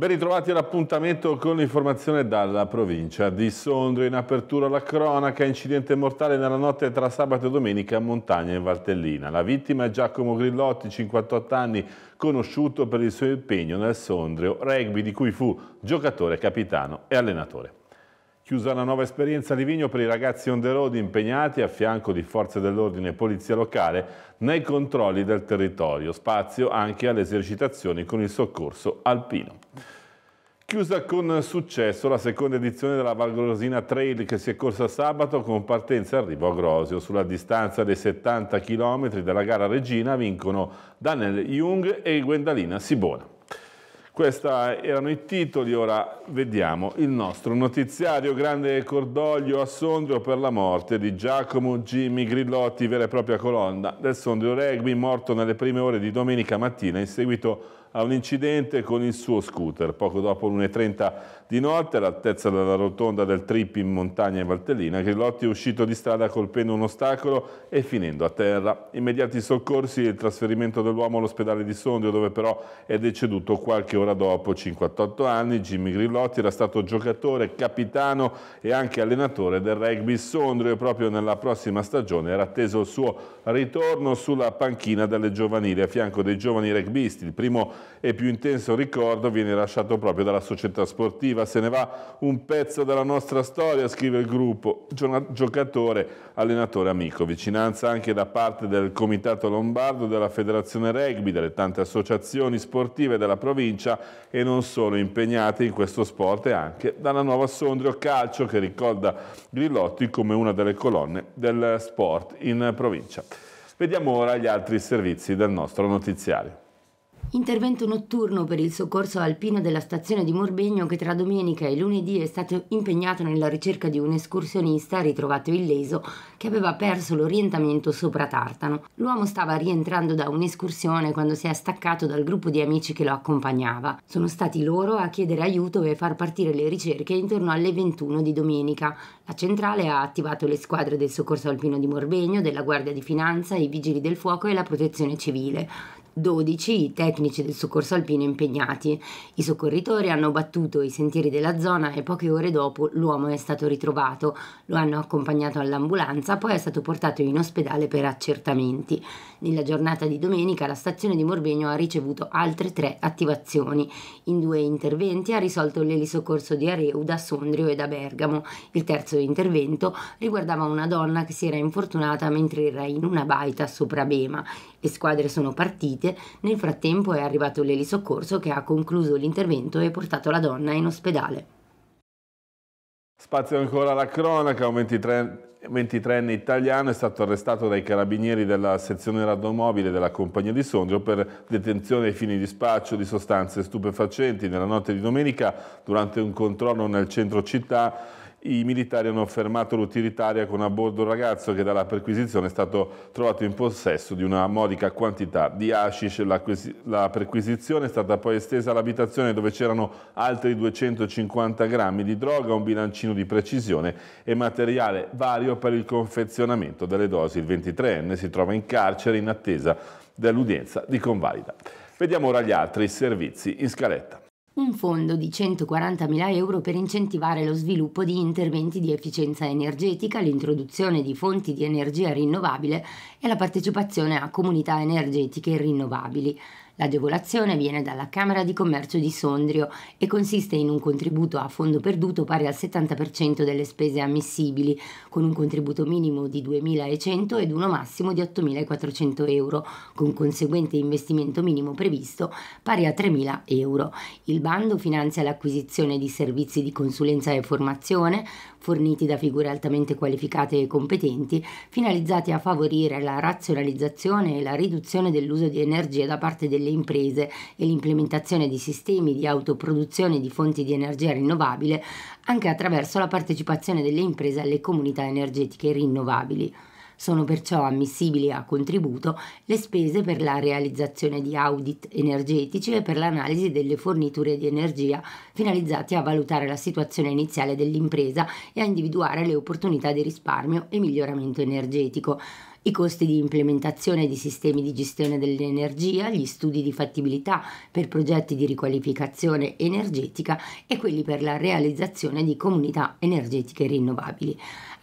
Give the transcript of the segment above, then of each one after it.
Ben ritrovati all'appuntamento con l'informazione dalla provincia di Sondrio. In apertura la cronaca, incidente mortale nella notte tra sabato e domenica a Montagna in Valtellina. La vittima è Giacomo Grillotti, 58 anni, conosciuto per il suo impegno nel Sondrio rugby, di cui fu giocatore, capitano e allenatore. Chiusa la nuova esperienza di vigno per i ragazzi on the road impegnati a fianco di forze dell'ordine e polizia locale nei controlli del territorio, spazio anche alle esercitazioni con il soccorso alpino. Chiusa con successo la seconda edizione della Valgrosina Trail che si è corsa sabato con partenza e arrivo a Grosio. Sulla distanza dei 70 km della gara regina vincono Daniel Jung e Gwendalina Sibona. Questi erano i titoli, ora vediamo il nostro notiziario. Grande cordoglio a Sondrio per la morte di Giacomo Gimmi Grillotti, vera e propria colonna del Sondrio Rugby, morto nelle prime ore di domenica mattina in seguito a un incidente con il suo scooter. Poco dopo l'1.30 di notte, all'altezza della rotonda del Trip in montagna in Valtellina, Grillotti è uscito di strada colpendo un ostacolo e finendo a terra. Immediati soccorsi e il trasferimento dell'uomo all'ospedale di Sondrio, dove però è deceduto qualche ora dopo. 58 anni, Jimmy Grillotti era stato giocatore, capitano e anche allenatore del rugby Sondrio e proprio nella prossima stagione era atteso il suo ritorno sulla panchina delle giovanili a fianco dei giovani rugbisti. Il primo e più intenso ricordo viene lasciato proprio dalla società sportiva. Se ne va un pezzo della nostra storia, scrive il gruppo, giocatore, allenatore, amico. Vicinanza anche da parte del Comitato Lombardo, della Federazione Rugby, delle tante associazioni sportive della provincia e non solo impegnate in questo sport e anche dalla nuova Sondrio Calcio che ricorda Grillotti come una delle colonne del sport in provincia. Vediamo ora gli altri servizi del nostro notiziario. Intervento notturno per il soccorso alpino della stazione di Morbegno che tra domenica e lunedì è stato impegnato nella ricerca di un escursionista ritrovato illeso che aveva perso l'orientamento sopra Tartano. L'uomo stava rientrando da un'escursione quando si è staccato dal gruppo di amici che lo accompagnava. Sono stati loro a chiedere aiuto e far partire le ricerche intorno alle 21 di domenica. La centrale ha attivato le squadre del soccorso alpino di Morbegno, della Guardia di Finanza, i Vigili del Fuoco e la Protezione Civile. 12 i tecnici del soccorso alpino impegnati. I soccorritori hanno battuto i sentieri della zona e poche ore dopo l'uomo è stato ritrovato. Lo hanno accompagnato all'ambulanza, poi è stato portato in ospedale per accertamenti. Nella giornata di domenica la stazione di Morbegno ha ricevuto altre tre attivazioni. In due interventi ha risolto l'elisoccorso di Areu da Sondrio e da Bergamo. Il terzo intervento riguardava una donna che si era infortunata mentre era in una baita sopra Bema. Le squadre sono partite, nel frattempo è arrivato l'elisoccorso che ha concluso l'intervento e portato la donna in ospedale. Spazio ancora alla cronaca, un 23 23enne italiano è stato arrestato dai carabinieri della sezione radomobile della Compagnia di Sondrio per detenzione ai fini di spaccio di sostanze stupefacenti nella notte di domenica durante un controllo nel centro città i militari hanno fermato l'utilitaria con a bordo un ragazzo che dalla perquisizione è stato trovato in possesso di una modica quantità di hashish. La, la perquisizione è stata poi estesa all'abitazione dove c'erano altri 250 grammi di droga, un bilancino di precisione e materiale vario per il confezionamento delle dosi. Il 23enne si trova in carcere in attesa dell'udienza di convalida. Vediamo ora gli altri servizi in scaletta un fondo di 140.000 euro per incentivare lo sviluppo di interventi di efficienza energetica, l'introduzione di fonti di energia rinnovabile e la partecipazione a comunità energetiche rinnovabili. L'agevolazione viene dalla Camera di Commercio di Sondrio e consiste in un contributo a fondo perduto pari al 70% delle spese ammissibili, con un contributo minimo di 2.100 ed uno massimo di 8.400 euro, con conseguente investimento minimo previsto pari a 3.000 euro. Il bando finanzia l'acquisizione di servizi di consulenza e formazione forniti da figure altamente qualificate e competenti, finalizzati a favorire la razionalizzazione e la riduzione dell'uso di energia da parte degli delle imprese e l'implementazione di sistemi di autoproduzione di fonti di energia rinnovabile anche attraverso la partecipazione delle imprese alle comunità energetiche rinnovabili. Sono perciò ammissibili a contributo le spese per la realizzazione di audit energetici e per l'analisi delle forniture di energia finalizzati a valutare la situazione iniziale dell'impresa e a individuare le opportunità di risparmio e miglioramento energetico i costi di implementazione di sistemi di gestione dell'energia, gli studi di fattibilità per progetti di riqualificazione energetica e quelli per la realizzazione di comunità energetiche rinnovabili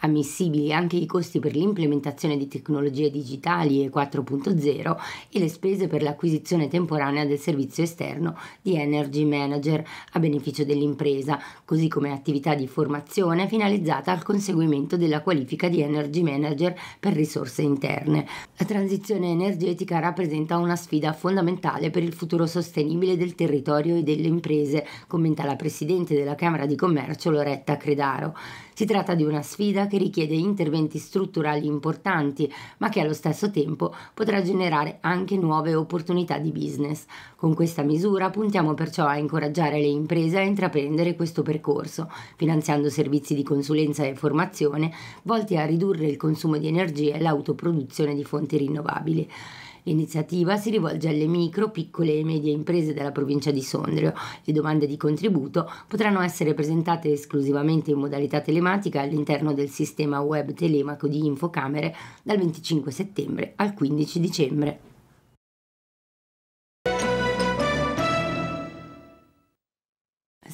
ammissibili anche i costi per l'implementazione di tecnologie digitali e 4.0 e le spese per l'acquisizione temporanea del servizio esterno di Energy Manager a beneficio dell'impresa, così come attività di formazione finalizzata al conseguimento della qualifica di Energy Manager per risorse interne. La transizione energetica rappresenta una sfida fondamentale per il futuro sostenibile del territorio e delle imprese, commenta la Presidente della Camera di Commercio Loretta Credaro. Si tratta di una sfida che richiede interventi strutturali importanti, ma che allo stesso tempo potrà generare anche nuove opportunità di business. Con questa misura puntiamo perciò a incoraggiare le imprese a intraprendere questo percorso, finanziando servizi di consulenza e formazione volti a ridurre il consumo di energia e l'autoproduzione di fonti rinnovabili. L'iniziativa si rivolge alle micro, piccole e medie imprese della provincia di Sondrio. Le domande di contributo potranno essere presentate esclusivamente in modalità telematica all'interno del sistema web telemaco di infocamere dal 25 settembre al 15 dicembre.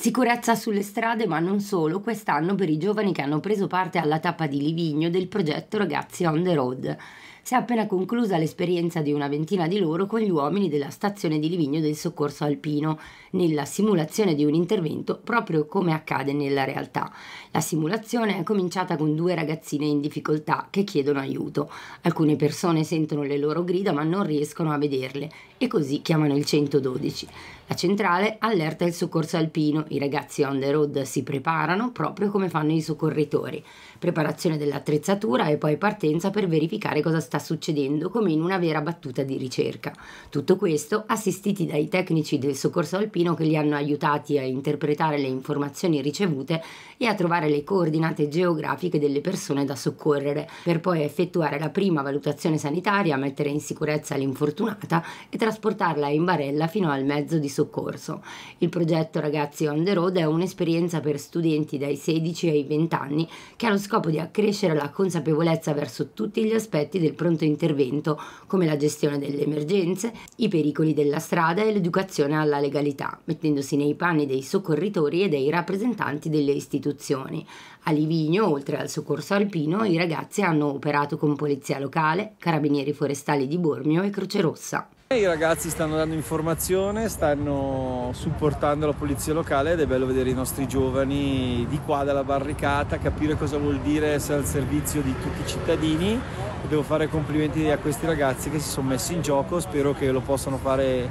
Sicurezza sulle strade, ma non solo, quest'anno per i giovani che hanno preso parte alla tappa di Livigno del progetto Ragazzi on the Road. Si è appena conclusa l'esperienza di una ventina di loro con gli uomini della stazione di Livigno del Soccorso Alpino, nella simulazione di un intervento proprio come accade nella realtà. La simulazione è cominciata con due ragazzine in difficoltà che chiedono aiuto. Alcune persone sentono le loro grida ma non riescono a vederle e così chiamano il 112. La centrale allerta il soccorso alpino, i ragazzi on the road si preparano proprio come fanno i soccorritori, preparazione dell'attrezzatura e poi partenza per verificare cosa sta succedendo come in una vera battuta di ricerca. Tutto questo assistiti dai tecnici del soccorso alpino che li hanno aiutati a interpretare le informazioni ricevute e a trovare le coordinate geografiche delle persone da soccorrere, per poi effettuare la prima valutazione sanitaria, mettere in sicurezza l'infortunata e trasportarla in barella fino al mezzo di soccorso soccorso. Il progetto Ragazzi on the Road è un'esperienza per studenti dai 16 ai 20 anni che ha lo scopo di accrescere la consapevolezza verso tutti gli aspetti del pronto intervento, come la gestione delle emergenze, i pericoli della strada e l'educazione alla legalità, mettendosi nei panni dei soccorritori e dei rappresentanti delle istituzioni. A Livigno, oltre al soccorso alpino, i ragazzi hanno operato con polizia locale, carabinieri forestali di Bormio e Croce Rossa. I ragazzi stanno dando informazione, stanno supportando la polizia locale ed è bello vedere i nostri giovani di qua dalla barricata, capire cosa vuol dire essere al servizio di tutti i cittadini devo fare complimenti a questi ragazzi che si sono messi in gioco, spero che lo possano fare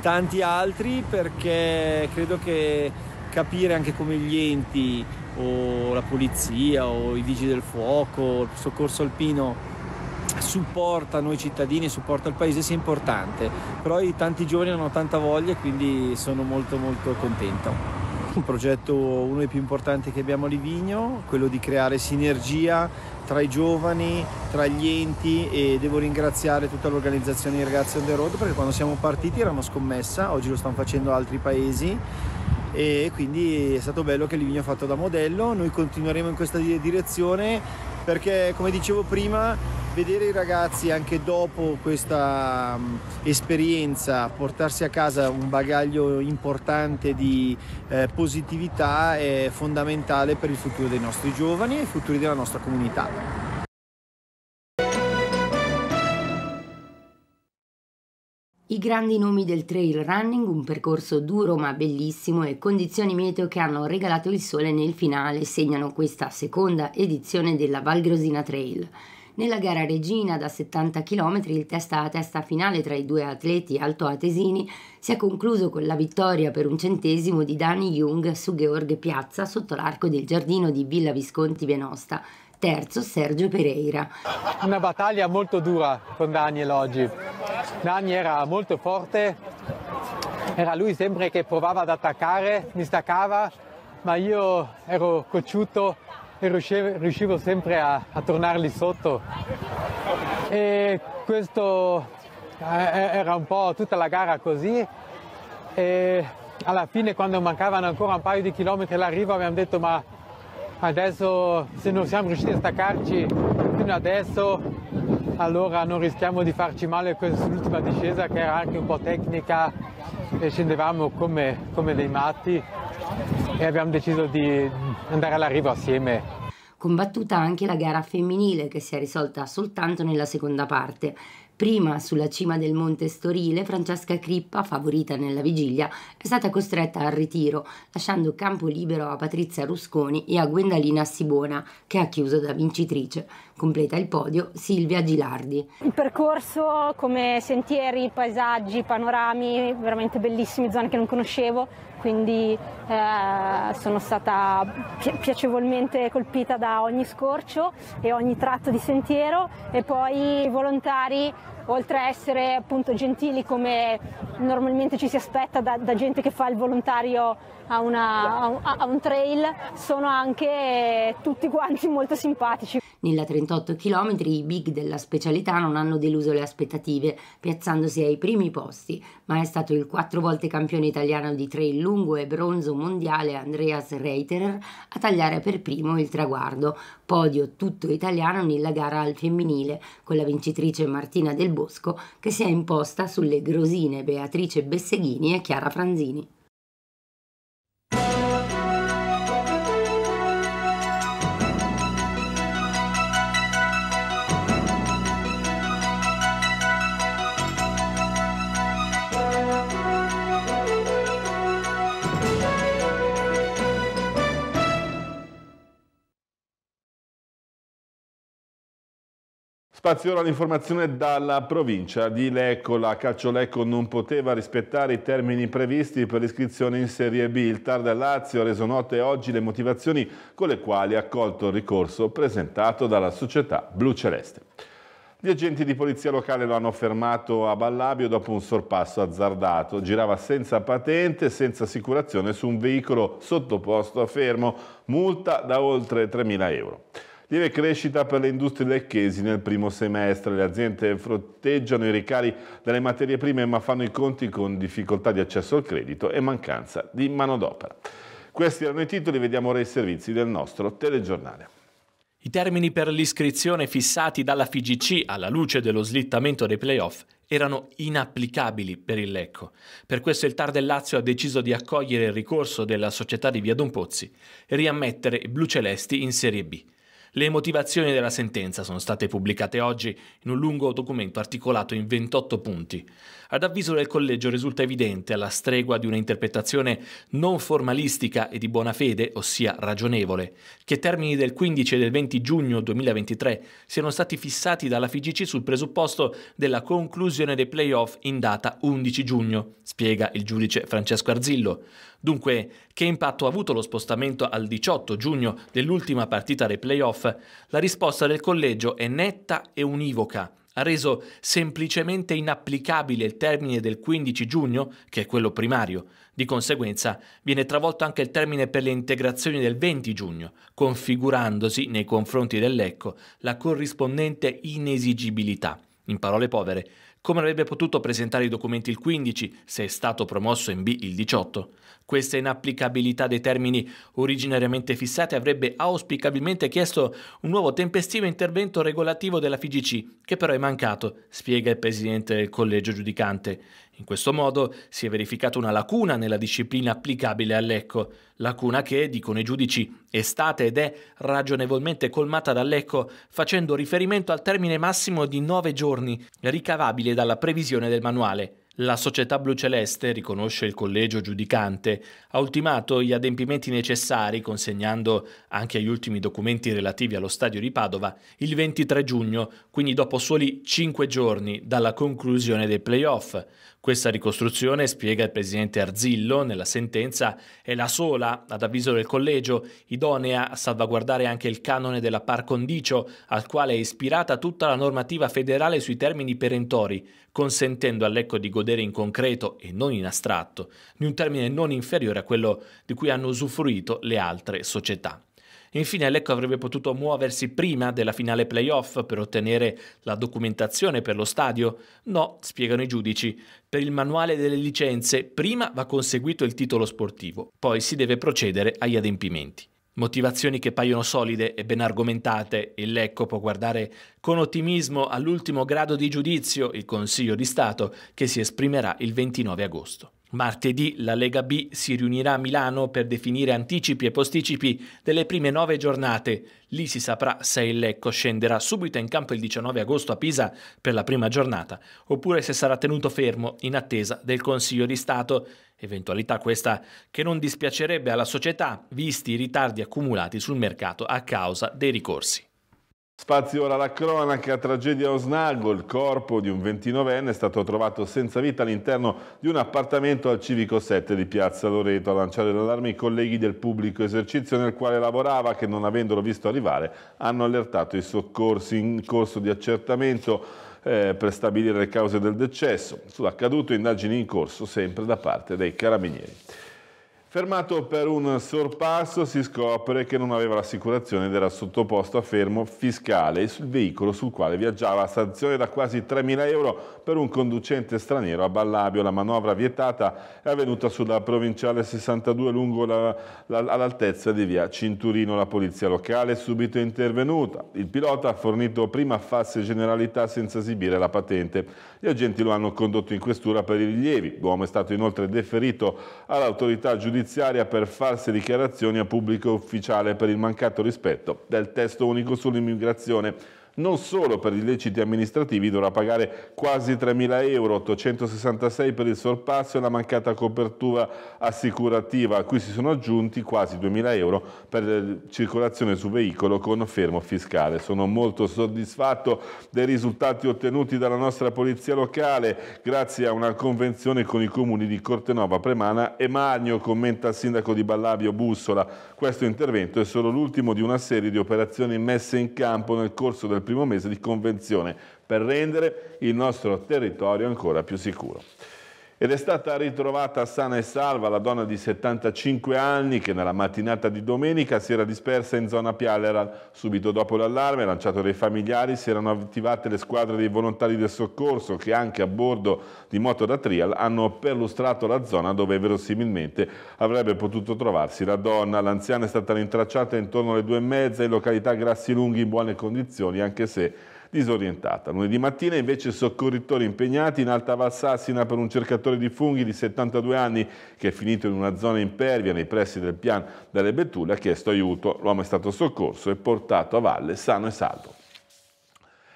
tanti altri perché credo che capire anche come gli enti o la polizia o i vigili del fuoco, il soccorso alpino supporta noi cittadini, e supporta il paese sia importante, però i tanti giovani hanno tanta voglia e quindi sono molto molto contento. Un progetto uno dei più importanti che abbiamo a Livigno, quello di creare sinergia tra i giovani, tra gli enti e devo ringraziare tutta l'organizzazione di Ragazzi on the Road perché quando siamo partiti era una scommessa, oggi lo stanno facendo altri paesi e quindi è stato bello che Livigno ha fatto da modello, noi continueremo in questa direzione perché come dicevo prima vedere i ragazzi anche dopo questa mm, esperienza portarsi a casa un bagaglio importante di eh, positività è fondamentale per il futuro dei nostri giovani e i futuri della nostra comunità. I grandi nomi del trail running, un percorso duro ma bellissimo e condizioni meteo che hanno regalato il sole nel finale segnano questa seconda edizione della Valgrosina Trail. Nella gara regina da 70 km il testa a testa finale tra i due atleti altoatesini si è concluso con la vittoria per un centesimo di Dani Jung su Georg Piazza sotto l'arco del giardino di Villa Visconti Venosta. Terzo Sergio Pereira. Una battaglia molto dura con Daniel oggi. Dani era molto forte, era lui sempre che provava ad attaccare, mi staccava, ma io ero cocciuto e riuscivo, riuscivo sempre a, a, tornarli sotto. E questo eh, eh, era un po' tutta la gara così. E alla fine quando mancavano ancora un paio di chilometri all'arrivo abbiamo detto ma adesso se non siamo riusciti a staccarci fino adesso allora non rischiamo di farci male quest'ultima discesa che era anche un po' tecnica e scendevamo come, come dei matti e abbiamo deciso di andare all'arrivo assieme. Combattuta anche la gara femminile che si è risolta soltanto nella seconda parte. Prima, sulla cima del Monte Storile, Francesca Crippa, favorita nella vigilia, è stata costretta al ritiro, lasciando campo libero a Patrizia Rusconi e a Gwendalina Sibona, che ha chiuso da vincitrice. Completa il podio Silvia Gilardi. Il percorso, come sentieri, paesaggi, panorami, veramente bellissime zone che non conoscevo, quindi eh, sono stata pi- piacevolmente colpita da ogni scorcio e ogni tratto di sentiero e poi i volontari oltre a essere appunto gentili come normalmente ci si aspetta da, da gente che fa il volontario a, una, a, un, a un trail, sono anche tutti quanti molto simpatici. Nella 38 km i big della specialità non hanno deluso le aspettative, piazzandosi ai primi posti, ma è stato il quattro volte campione italiano di trail lungo e bronzo mondiale Andreas Reiterer a tagliare per primo il traguardo, podio tutto italiano nella gara al femminile, con la vincitrice Martina Del del Bosco che si è imposta sulle grosine Beatrice Besseghini e Chiara Franzini. Spazio ora all'informazione dalla provincia di Lecco. La Cacciolecco non poteva rispettare i termini previsti per l'iscrizione in Serie B. Il TAR del Lazio ha reso note oggi le motivazioni con le quali ha accolto il ricorso presentato dalla società Blu Celeste. Gli agenti di polizia locale lo hanno fermato a Ballabio dopo un sorpasso azzardato. Girava senza patente e senza assicurazione su un veicolo sottoposto a fermo. Multa da oltre 3.000 euro. Lieve crescita per le industrie lecchesi nel primo semestre. Le aziende fronteggiano i ricari delle materie prime ma fanno i conti con difficoltà di accesso al credito e mancanza di manodopera. Questi erano i titoli, vediamo ora i servizi del nostro telegiornale. I termini per l'iscrizione fissati dalla FIGC alla luce dello slittamento dei playoff erano inapplicabili per il Lecco. Per questo il Tar del Lazio ha deciso di accogliere il ricorso della società di Via Don Pozzi e riammettere i Blu Celesti in Serie B. Le motivazioni della sentenza sono state pubblicate oggi in un lungo documento articolato in 28 punti. Ad avviso del collegio risulta evidente, alla stregua di un'interpretazione non formalistica e di buona fede, ossia ragionevole, che termini del 15 e del 20 giugno 2023 siano stati fissati dalla FIGC sul presupposto della conclusione dei playoff in data 11 giugno, spiega il giudice Francesco Arzillo. Dunque, che impatto ha avuto lo spostamento al 18 giugno dell'ultima partita dei playoff? La risposta del collegio è netta e univoca ha reso semplicemente inapplicabile il termine del 15 giugno, che è quello primario. Di conseguenza viene travolto anche il termine per le integrazioni del 20 giugno, configurandosi nei confronti dell'ECCO la corrispondente inesigibilità. In parole povere, come avrebbe potuto presentare i documenti il 15 se è stato promosso in B il 18? Questa inapplicabilità dei termini originariamente fissati avrebbe auspicabilmente chiesto un nuovo tempestivo intervento regolativo della FIGC, che però è mancato, spiega il presidente del collegio giudicante. In questo modo si è verificata una lacuna nella disciplina applicabile all'ECO, lacuna che, dicono i giudici, è stata ed è ragionevolmente colmata dall'ECO facendo riferimento al termine massimo di nove giorni ricavabile dalla previsione del manuale. La società blu celeste, riconosce il collegio giudicante, ha ultimato gli adempimenti necessari consegnando anche gli ultimi documenti relativi allo stadio di Padova il 23 giugno, quindi dopo soli 5 giorni dalla conclusione dei playoff. Questa ricostruzione, spiega il presidente Arzillo nella sentenza, è la sola, ad avviso del collegio, idonea a salvaguardare anche il canone della par condicio, al quale è ispirata tutta la normativa federale sui termini perentori, consentendo all'ECO di godere in concreto e non in astratto di un termine non inferiore a quello di cui hanno usufruito le altre società. Infine Lecco avrebbe potuto muoversi prima della finale playoff per ottenere la documentazione per lo stadio? No, spiegano i giudici. Per il manuale delle licenze prima va conseguito il titolo sportivo, poi si deve procedere agli adempimenti. Motivazioni che paiono solide e ben argomentate, il Lecco può guardare con ottimismo all'ultimo grado di giudizio, il Consiglio di Stato, che si esprimerà il 29 agosto. Martedì la Lega B si riunirà a Milano per definire anticipi e posticipi delle prime nove giornate. Lì si saprà se il Lecco scenderà subito in campo il 19 agosto a Pisa per la prima giornata, oppure se sarà tenuto fermo in attesa del Consiglio di Stato, eventualità questa che non dispiacerebbe alla società, visti i ritardi accumulati sul mercato a causa dei ricorsi. Spazio ora alla cronaca, tragedia a Osnago, il corpo di un 29enne è stato trovato senza vita all'interno di un appartamento al Civico 7 di Piazza Loreto. A lanciare l'allarme i colleghi del pubblico esercizio nel quale lavorava che non avendolo visto arrivare hanno allertato i soccorsi in corso di accertamento eh, per stabilire le cause del decesso. Sull'accaduto indagini in corso sempre da parte dei carabinieri. Fermato per un sorpasso si scopre che non aveva l'assicurazione ed era sottoposto a fermo fiscale sul veicolo sul quale viaggiava, sanzione da quasi 3.000 euro per un conducente straniero a Ballabio. La manovra vietata è avvenuta sulla provinciale 62 lungo la, la, all'altezza di via Cinturino. La polizia locale è subito intervenuta. Il pilota ha fornito prima false generalità senza esibire la patente. Gli agenti lo hanno condotto in questura per i rilievi. L'uomo è stato inoltre deferito all'autorità giudiziaria giudiziaria per false dichiarazioni a pubblico ufficiale per il mancato rispetto del testo unico sull'immigrazione non solo per illeciti amministrativi dovrà pagare quasi 3.000 euro, 866 per il sorpasso e la mancata copertura assicurativa, a cui si sono aggiunti quasi 2.000 euro per circolazione su veicolo con fermo fiscale. Sono molto soddisfatto dei risultati ottenuti dalla nostra polizia locale grazie a una convenzione con i comuni di Cortenova, Premana e Magno, commenta il sindaco di Ballabio Bussola. Questo intervento è solo l'ultimo di una serie di operazioni messe in campo nel corso del del primo mese di convenzione per rendere il nostro territorio ancora più sicuro ed è stata ritrovata sana e salva la donna di 75 anni che nella mattinata di domenica si era dispersa in zona Pialera. Subito dopo l'allarme lanciato dai familiari si erano attivate le squadre dei volontari del soccorso che anche a bordo di moto da trial hanno perlustrato la zona dove verosimilmente avrebbe potuto trovarsi la donna. L'anziana è stata rintracciata intorno alle due e mezza in località Grassi Lunghi in buone condizioni anche se disorientata. Lunedì mattina invece soccorritori impegnati in Alta Valsassina per un cercatore di funghi di 72 anni che è finito in una zona impervia nei pressi del pian delle Betulle ha chiesto aiuto. L'uomo è stato soccorso e portato a valle sano e salvo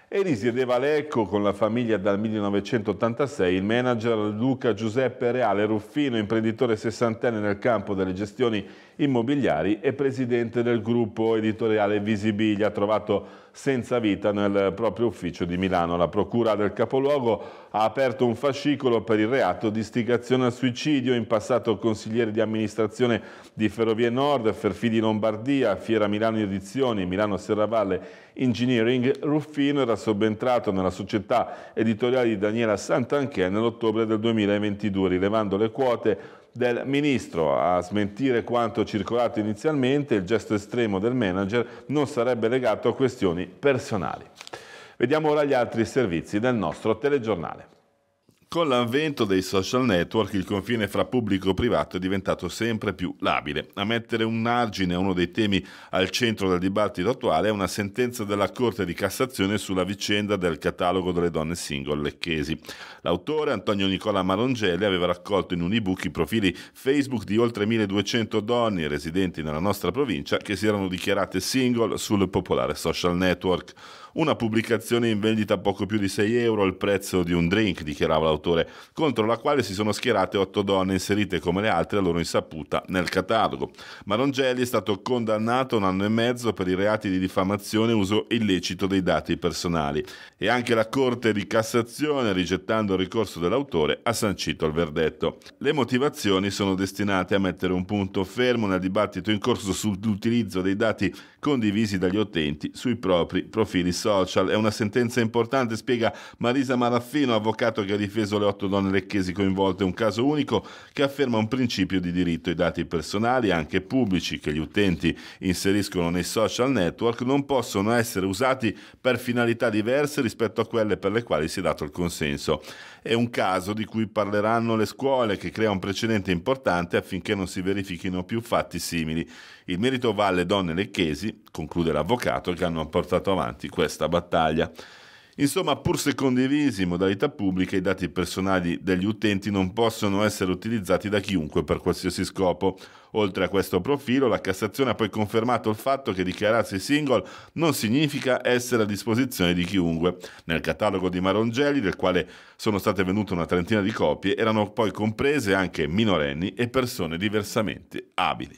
e risiedeva a Lecco con la famiglia dal 1986 il manager Luca Giuseppe Reale Ruffino, imprenditore sessantenne nel campo delle gestioni immobiliari e presidente del gruppo editoriale Visibilia. Ha trovato senza vita nel proprio ufficio di Milano. La procura del capoluogo ha aperto un fascicolo per il reato di istigazione al suicidio, in passato consigliere di amministrazione di Ferrovie Nord, Ferfidi Lombardia, Fiera Milano Edizioni, Milano Serravalle Engineering, Ruffino era subentrato nella società editoriale di Daniela Santanchè nell'ottobre del 2022, rilevando le quote del ministro a smentire quanto circolato inizialmente, il gesto estremo del manager non sarebbe legato a questioni personali. Vediamo ora gli altri servizi del nostro telegiornale. Con l'avvento dei social network il confine fra pubblico e privato è diventato sempre più labile. A mettere un argine a uno dei temi al centro del dibattito attuale è una sentenza della Corte di Cassazione sulla vicenda del catalogo delle donne single lecchesi. L'autore Antonio Nicola Marongelli aveva raccolto in un ebook i profili Facebook di oltre 1200 donne residenti nella nostra provincia che si erano dichiarate single sul popolare social network. Una pubblicazione in vendita a poco più di 6 euro, il prezzo di un drink, dichiarava l'autore, contro la quale si sono schierate otto donne inserite come le altre a loro insaputa nel catalogo. Marongelli è stato condannato un anno e mezzo per i reati di diffamazione e uso illecito dei dati personali e anche la Corte di Cassazione, rigettando il ricorso dell'autore, ha sancito il verdetto. Le motivazioni sono destinate a mettere un punto fermo nel dibattito in corso sull'utilizzo dei dati condivisi dagli utenti sui propri profili social. È una sentenza importante, spiega Marisa Maraffino, avvocato che ha difeso le otto donne lecchesi coinvolte. Un caso unico che afferma un principio di diritto. I dati personali, anche pubblici, che gli utenti inseriscono nei social network non possono essere usati per finalità diverse rispetto a quelle per le quali si è dato il consenso. È un caso di cui parleranno le scuole che crea un precedente importante affinché non si verifichino più fatti simili. Il merito va alle donne lecchesi, conclude l'avvocato, che hanno portato avanti questa battaglia. Insomma, pur se condivisi in modalità pubblica, i dati personali degli utenti non possono essere utilizzati da chiunque per qualsiasi scopo. Oltre a questo profilo, la Cassazione ha poi confermato il fatto che dichiararsi single non significa essere a disposizione di chiunque. Nel catalogo di Marongeli, del quale sono state venute una trentina di copie, erano poi comprese anche minorenni e persone diversamente abili.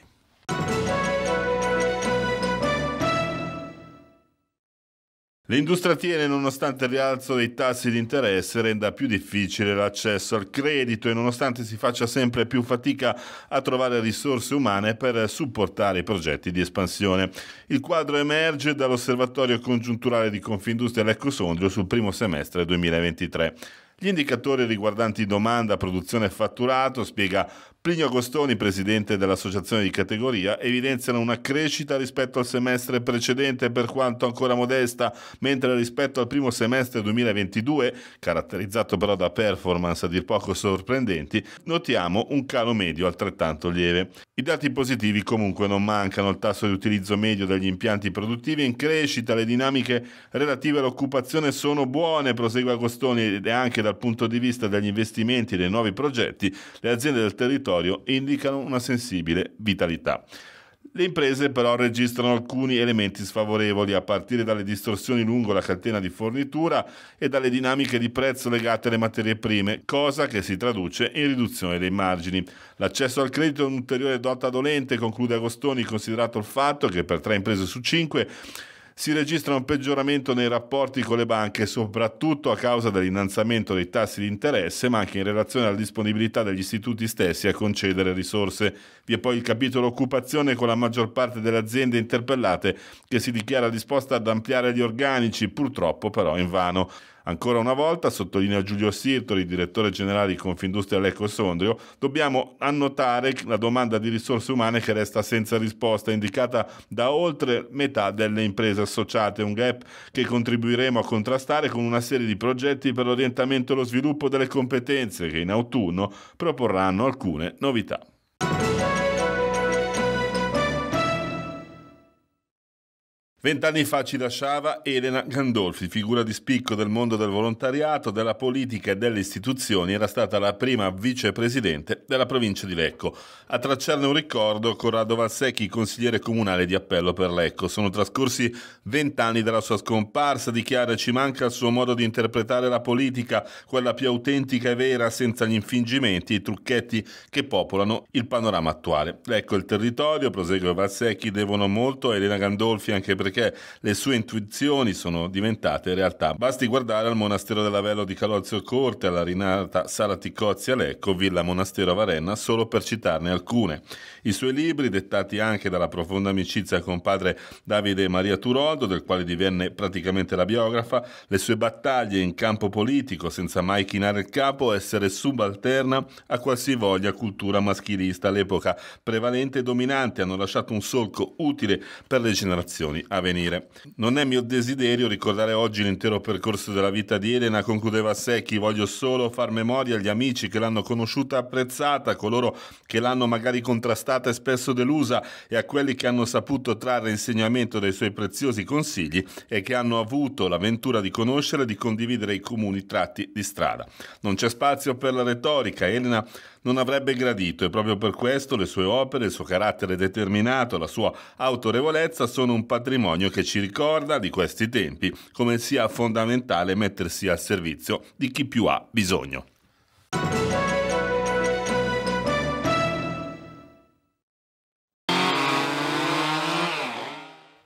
L'industria tiene, nonostante il rialzo dei tassi di interesse, renda più difficile l'accesso al credito e nonostante si faccia sempre più fatica a trovare risorse umane per supportare i progetti di espansione. Il quadro emerge dall'osservatorio congiunturale di Confindustria Lecco-Sondrio sul primo semestre 2023. Gli indicatori riguardanti domanda, produzione e fatturato, spiega Plinio Agostoni, presidente dell'associazione di categoria, evidenziano una crescita rispetto al semestre precedente per quanto ancora modesta, mentre rispetto al primo semestre 2022, caratterizzato però da performance a dir poco sorprendenti, notiamo un calo medio altrettanto lieve. I dati positivi comunque non mancano, il tasso di utilizzo medio degli impianti produttivi è in crescita, le dinamiche relative all'occupazione sono buone, prosegue Agostoni, e anche dal punto di vista degli investimenti e dei nuovi progetti, le aziende del territorio territorio indicano una sensibile vitalità. Le imprese però registrano alcuni elementi sfavorevoli a partire dalle distorsioni lungo la catena di fornitura e dalle dinamiche di prezzo legate alle materie prime, cosa che si traduce in riduzione dei margini. L'accesso al credito è un'ulteriore dota dolente, conclude Agostoni, considerato il fatto che per tre imprese su cinque si registra un peggioramento nei rapporti con le banche, soprattutto a causa dell'innalzamento dei tassi di interesse, ma anche in relazione alla disponibilità degli istituti stessi a concedere risorse. Vi è poi il capitolo occupazione con la maggior parte delle aziende interpellate che si dichiara disposta ad ampliare gli organici, purtroppo però invano. Ancora una volta, sottolinea Giulio Sirtoli, direttore generale di Confindustria Lecco Sondrio, dobbiamo annotare la domanda di risorse umane che resta senza risposta, indicata da oltre metà delle imprese associate, un gap che contribuiremo a contrastare con una serie di progetti per l'orientamento e lo sviluppo delle competenze che in autunno proporranno alcune novità. Vent'anni fa ci lasciava Elena Gandolfi, figura di spicco del mondo del volontariato, della politica e delle istituzioni, era stata la prima vicepresidente della provincia di Lecco. A tracciarne un ricordo, Corrado Valsecchi, consigliere comunale di appello per Lecco. Sono trascorsi vent'anni dalla sua scomparsa, dichiara ci manca il suo modo di interpretare la politica, quella più autentica e vera, senza gli infingimenti e i trucchetti che popolano il panorama attuale. Lecco il territorio, prosegue Valsecchi, devono molto a Elena Gandolfi anche perché perché le sue intuizioni sono diventate realtà. Basti guardare al monastero della dell'Avello di Calolzio Corte, alla rinata Sala Ticozzi a Lecco, Villa Monastero a Varenna, solo per citarne alcune. I suoi libri, dettati anche dalla profonda amicizia con padre Davide Maria Turoldo, del quale divenne praticamente la biografa, le sue battaglie in campo politico senza mai chinare il capo, essere subalterna a qualsivoglia cultura maschilista all'epoca prevalente e dominante, hanno lasciato un solco utile per le generazioni a venire avvenire. Non è mio desiderio ricordare oggi l'intero percorso della vita di Elena, concludeva Secchi, voglio solo far memoria agli amici che l'hanno conosciuta e apprezzata, coloro che l'hanno magari contrastata e spesso delusa e a quelli che hanno saputo trarre insegnamento dai suoi preziosi consigli e che hanno avuto l'avventura di conoscere e di condividere i comuni tratti di strada. Non c'è spazio per la retorica, Elena non avrebbe gradito e proprio per questo le sue opere, il suo carattere determinato, la sua autorevolezza sono un patrimonio che ci ricorda di questi tempi come sia fondamentale mettersi al servizio di chi più ha bisogno.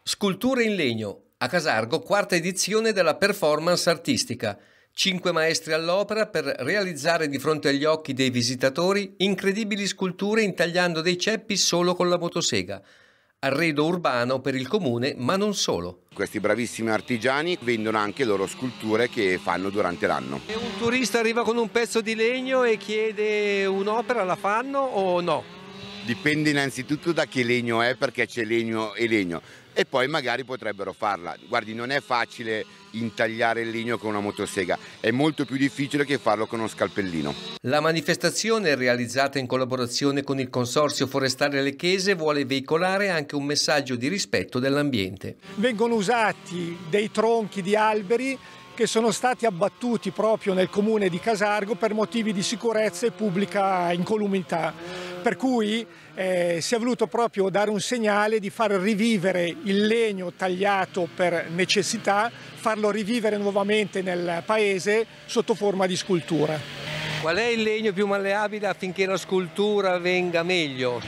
Sculture in legno, a Casargo, quarta edizione della performance artistica. Cinque maestri all'opera per realizzare di fronte agli occhi dei visitatori incredibili sculture intagliando dei ceppi solo con la motosega. Arredo urbano per il comune, ma non solo. Questi bravissimi artigiani vendono anche loro sculture che fanno durante l'anno. Un turista arriva con un pezzo di legno e chiede un'opera, la fanno o no? Dipende innanzitutto da che legno è, perché c'è legno e legno. E poi magari potrebbero farla. Guardi, non è facile intagliare il legno con una motosega, è molto più difficile che farlo con uno scalpellino. La manifestazione, realizzata in collaborazione con il Consorzio Forestale Lecchese, vuole veicolare anche un messaggio di rispetto dell'ambiente. Vengono usati dei tronchi di alberi che sono stati abbattuti proprio nel comune di Casargo per motivi di sicurezza e pubblica incolumità. Per cui eh, si è voluto proprio dare un segnale di far rivivere il legno tagliato per necessità, farlo rivivere nuovamente nel paese sotto forma di scultura. Qual è il legno più malleabile affinché la scultura venga meglio?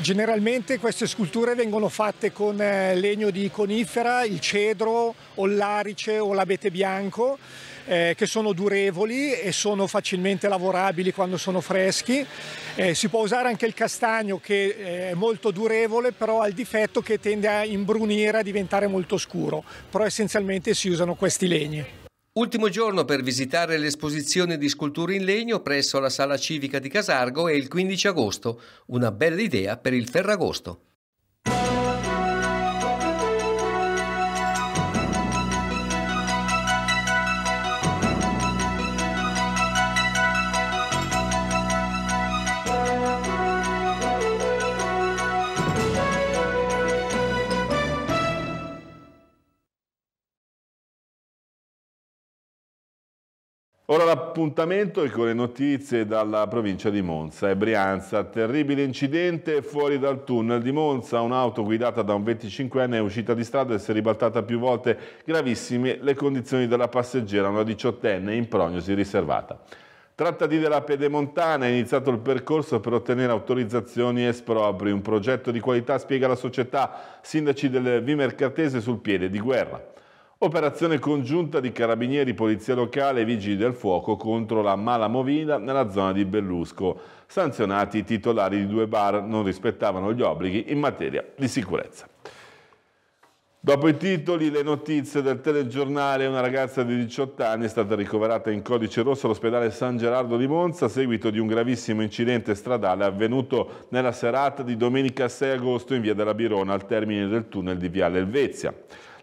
Generalmente queste sculture vengono fatte con eh, legno di conifera, il cedro o l'arice o l'abete bianco eh, che sono durevoli e sono facilmente lavorabili quando sono freschi. Eh, si può usare anche il castagno che eh, è molto durevole però ha il difetto che tende a imbrunire, a diventare molto scuro, però essenzialmente si usano questi legni. Ultimo giorno per visitare l'esposizione di sculture in legno presso la sala civica di Casargo è il 15 agosto, una bella idea per il Ferragosto. Ora l'appuntamento è con le notizie dalla provincia di Monza e Brianza. Terribile incidente fuori dal tunnel di Monza. Un'auto guidata da un 25enne è uscita di strada e si è ribaltata più volte. Gravissime le condizioni della passeggera, una 18enne in prognosi riservata. Trattati della Pedemontana, è iniziato il percorso per ottenere autorizzazioni espropri. Un progetto di qualità spiega la società, sindaci del Vimercatese sul piede di guerra. Operazione congiunta di carabinieri, polizia locale e vigili del fuoco contro la mala movida nella zona di Bellusco. Sanzionati i titolari di due bar non rispettavano gli obblighi in materia di sicurezza. Dopo i titoli, le notizie del telegiornale, una ragazza di 18 anni è stata ricoverata in codice rosso all'ospedale San Gerardo di Monza a seguito di un gravissimo incidente stradale avvenuto nella serata di domenica 6 agosto in via della Birona al termine del tunnel di Viale Elvezia.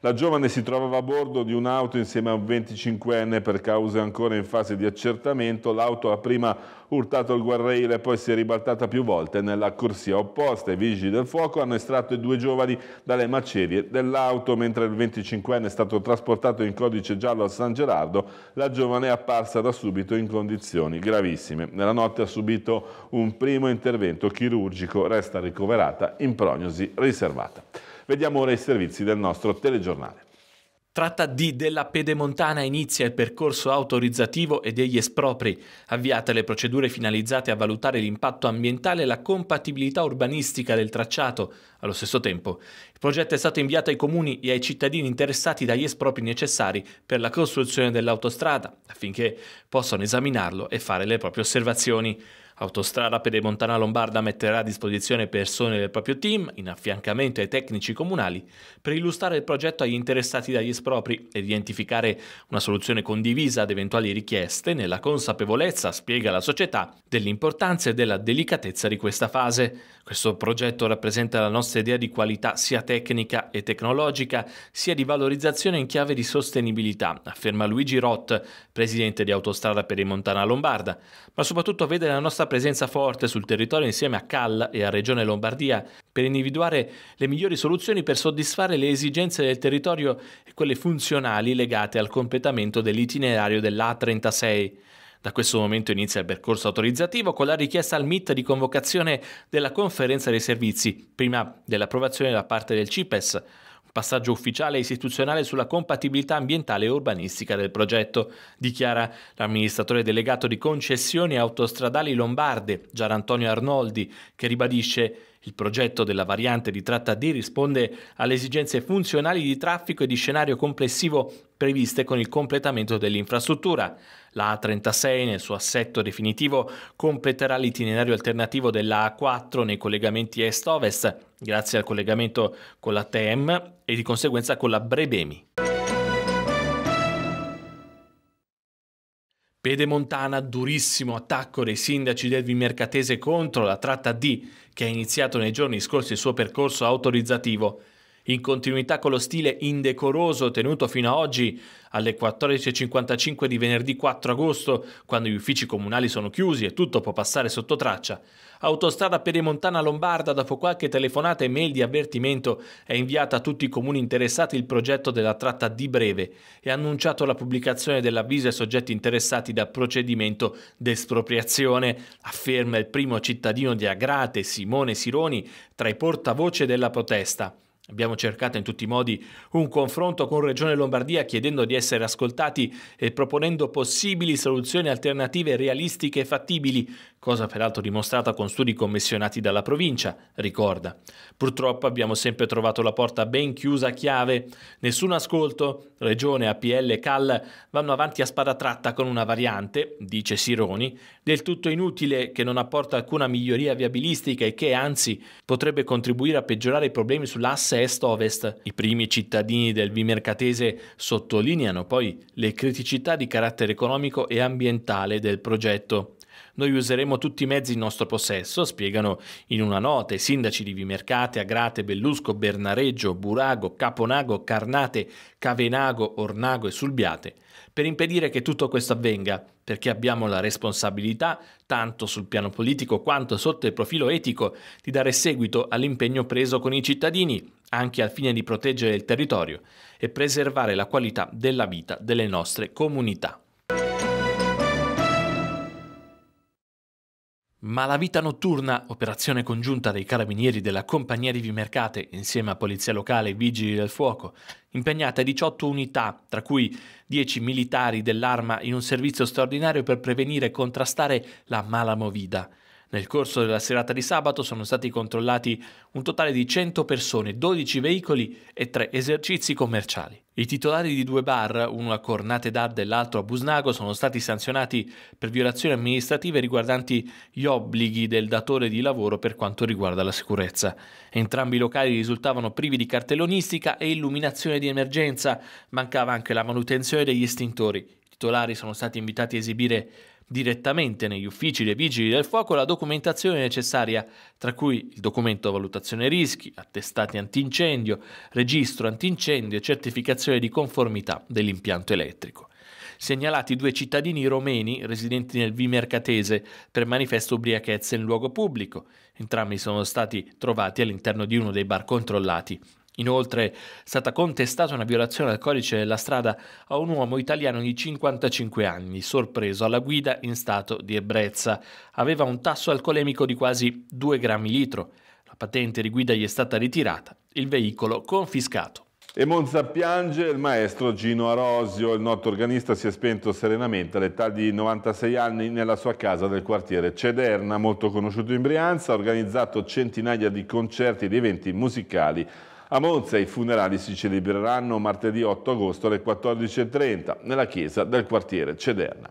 La giovane si trovava a bordo di un'auto insieme a un 25enne per cause ancora in fase di accertamento. L'auto ha prima urtato il guardrail e poi si è ribaltata più volte nella corsia opposta. I vigili del fuoco hanno estratto i due giovani dalle macerie dell'auto, mentre il 25enne è stato trasportato in codice giallo a San Gerardo. La giovane è apparsa da subito in condizioni gravissime. Nella notte ha subito un primo intervento chirurgico, resta ricoverata in prognosi riservata. Vediamo ora i servizi del nostro telegiornale. Tratta D della Pedemontana inizia il percorso autorizzativo e degli espropri. Avviate le procedure finalizzate a valutare l'impatto ambientale e la compatibilità urbanistica del tracciato. Allo stesso tempo, il progetto è stato inviato ai comuni e ai cittadini interessati dagli espropri necessari per la costruzione dell'autostrada, affinché possano esaminarlo e fare le proprie osservazioni. Autostrada Pedemontana Lombarda metterà a disposizione persone del proprio team, in affiancamento ai tecnici comunali, per illustrare il progetto agli interessati dagli espropri ed identificare una soluzione condivisa ad eventuali richieste nella consapevolezza, spiega la società, dell'importanza e della delicatezza di questa fase. Questo progetto rappresenta la nostra idea di qualità sia tecnica e tecnologica, sia di valorizzazione in chiave di sostenibilità, afferma Luigi Rott, presidente di Autostrada per il Montana Lombarda, ma soprattutto vede la nostra presenza forte sul territorio insieme a Cal e a Regione Lombardia per individuare le migliori soluzioni per soddisfare le esigenze del territorio e quelle funzionali legate al completamento dell'itinerario dell'A36. Da questo momento inizia il percorso autorizzativo con la richiesta al MIT di convocazione della conferenza dei servizi, prima dell'approvazione da parte del CIPES, un passaggio ufficiale e istituzionale sulla compatibilità ambientale e urbanistica del progetto, dichiara l'amministratore delegato di concessioni autostradali lombarde, Gian Antonio Arnoldi, che ribadisce il progetto della variante di tratta D risponde alle esigenze funzionali di traffico e di scenario complessivo previste con il completamento dell'infrastruttura. La A36 nel suo assetto definitivo completerà l'itinerario alternativo della A4 nei collegamenti est-ovest grazie al collegamento con la TEM e di conseguenza con la Brebemi. Pedemontana, durissimo attacco dei sindaci del Vimercatese contro la tratta D che ha iniziato nei giorni scorsi il suo percorso autorizzativo. In continuità con lo stile indecoroso tenuto fino ad oggi, alle 14.55 di venerdì 4 agosto, quando gli uffici comunali sono chiusi e tutto può passare sotto traccia, Autostrada Pedemontana Lombarda, dopo qualche telefonata e mail di avvertimento, è inviata a tutti i comuni interessati il progetto della tratta di breve e ha annunciato la pubblicazione dell'avviso ai soggetti interessati da procedimento d'espropriazione, afferma il primo cittadino di Agrate, Simone Sironi, tra i portavoce della protesta. Abbiamo cercato in tutti i modi un confronto con Regione Lombardia chiedendo di essere ascoltati e proponendo possibili soluzioni alternative realistiche e fattibili cosa peraltro dimostrata con studi commissionati dalla provincia, ricorda. Purtroppo abbiamo sempre trovato la porta ben chiusa a chiave, nessun ascolto, Regione, APL e CAL vanno avanti a spada tratta con una variante, dice Sironi, del tutto inutile che non apporta alcuna miglioria viabilistica e che anzi potrebbe contribuire a peggiorare i problemi sull'asse est-ovest. I primi cittadini del Vimercatese sottolineano poi le criticità di carattere economico e ambientale del progetto. Noi useremo tutti i mezzi in nostro possesso, spiegano in una nota i sindaci di Vimercate, Agrate, Bellusco, Bernareggio, Burago, Caponago, Carnate, Cavenago, Ornago e Sulbiate, per impedire che tutto questo avvenga, perché abbiamo la responsabilità, tanto sul piano politico quanto sotto il profilo etico, di dare seguito all'impegno preso con i cittadini, anche al fine di proteggere il territorio e preservare la qualità della vita delle nostre comunità. Ma la vita notturna, operazione congiunta dei carabinieri della Compagnia di Vimercate insieme a Polizia Locale e Vigili del Fuoco, impegnata 18 unità, tra cui 10 militari dell'arma in un servizio straordinario per prevenire e contrastare la mala movida, nel corso della serata di sabato sono stati controllati un totale di 100 persone, 12 veicoli e 3 esercizi commerciali. I titolari di due bar, uno a Cornate d'Adda e l'altro a Busnago, sono stati sanzionati per violazioni amministrative riguardanti gli obblighi del datore di lavoro per quanto riguarda la sicurezza. Entrambi i locali risultavano privi di cartellonistica e illuminazione di emergenza, mancava anche la manutenzione degli estintori. I titolari sono stati invitati a esibire direttamente negli uffici dei vigili del fuoco la documentazione necessaria, tra cui il documento valutazione rischi, attestati antincendio, registro antincendio e certificazione di conformità dell'impianto elettrico. Segnalati due cittadini romeni residenti nel Vimercatese per manifesto ubriachezza in luogo pubblico. Entrambi sono stati trovati all'interno di uno dei bar controllati Inoltre è stata contestata una violazione al codice della strada a un uomo italiano di 55 anni, sorpreso alla guida in stato di ebbrezza. Aveva un tasso alcolemico di quasi 2 grammi litro. La patente di guida gli è stata ritirata, il veicolo confiscato. E Monza piange, il maestro Gino Arosio, il noto organista, si è spento serenamente all'età di 96 anni nella sua casa del quartiere Cederna, molto conosciuto in Brianza, ha organizzato centinaia di concerti ed eventi musicali a Monza i funerali si celebreranno martedì 8 agosto alle 14.30 nella chiesa del quartiere Cederna.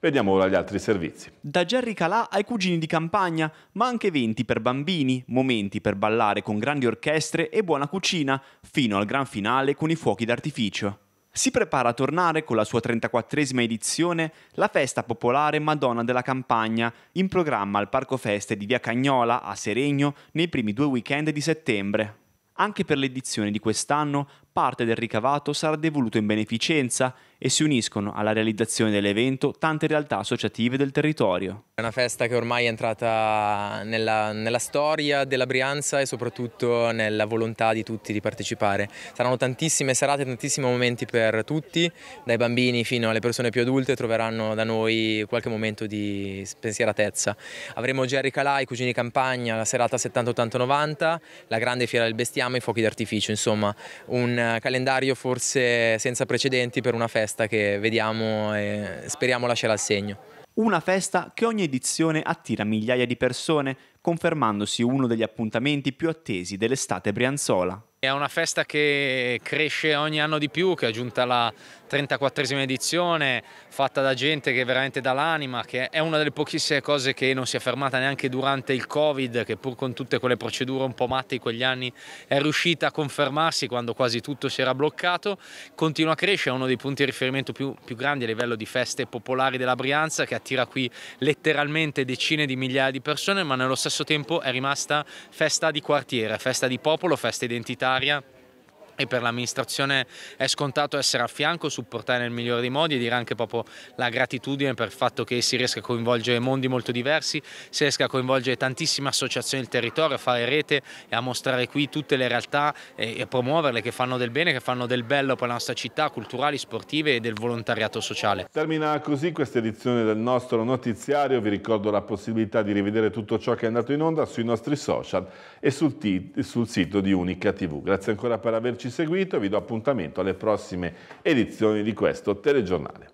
Vediamo ora gli altri servizi. Da Jerry Calà ai cugini di campagna, ma anche eventi per bambini, momenti per ballare con grandi orchestre e buona cucina, fino al gran finale con i fuochi d'artificio. Si prepara a tornare con la sua 34esima edizione la festa popolare Madonna della Campagna, in programma al Parco Feste di Via Cagnola a Seregno nei primi due weekend di settembre. Anche per l'edizione di quest'anno parte del ricavato sarà devoluto in beneficenza e si uniscono alla realizzazione dell'evento tante realtà associative del territorio. È una festa che ormai è entrata nella, nella, storia della Brianza e soprattutto nella volontà di tutti di partecipare. Saranno tantissime serate, tantissimi momenti per tutti, dai bambini fino alle persone più adulte troveranno da noi qualche momento di spensieratezza. Avremo Jerry Calai, Cugini Campagna, la serata 70-80-90, la grande fiera del bestiame, i fuochi d'artificio, insomma un calendario forse senza precedenti per una festa che vediamo e speriamo lascerà il segno. Una festa che ogni edizione attira migliaia di persone, confermandosi uno degli appuntamenti più attesi dell'estate brianzola. È una festa che cresce ogni anno di più, che è giunta la 34esima edizione fatta da gente che veramente dà l'anima, che è una delle pochissime cose che non si è fermata neanche durante il Covid, che pur con tutte quelle procedure un po' matte in quegli anni è riuscita a confermarsi quando quasi tutto si era bloccato, continua a crescere, è uno dei punti di riferimento più, più grandi a livello di feste popolari della Brianza che attira qui letteralmente decine di migliaia di persone, ma nello stesso tempo è rimasta festa di quartiere, festa di popolo, festa identitaria e per l'amministrazione è scontato essere a fianco, supportare nel migliore dei modi e dire anche proprio la gratitudine per il fatto che si riesca a coinvolgere mondi molto diversi, si riesca a coinvolgere tantissime associazioni del territorio, a fare rete e a mostrare qui tutte le realtà e, e promuoverle che fanno del bene, che fanno del bello per la nostra città, culturali, sportive e del volontariato sociale. Termina così questa edizione del nostro notiziario, vi ricordo la possibilità di rivedere tutto ciò che è andato in onda sui nostri social e sul, sul sito di Unica TV. Grazie ancora per averci averci seguito e vi do appuntamento alle prossime edizioni di questo telegiornale.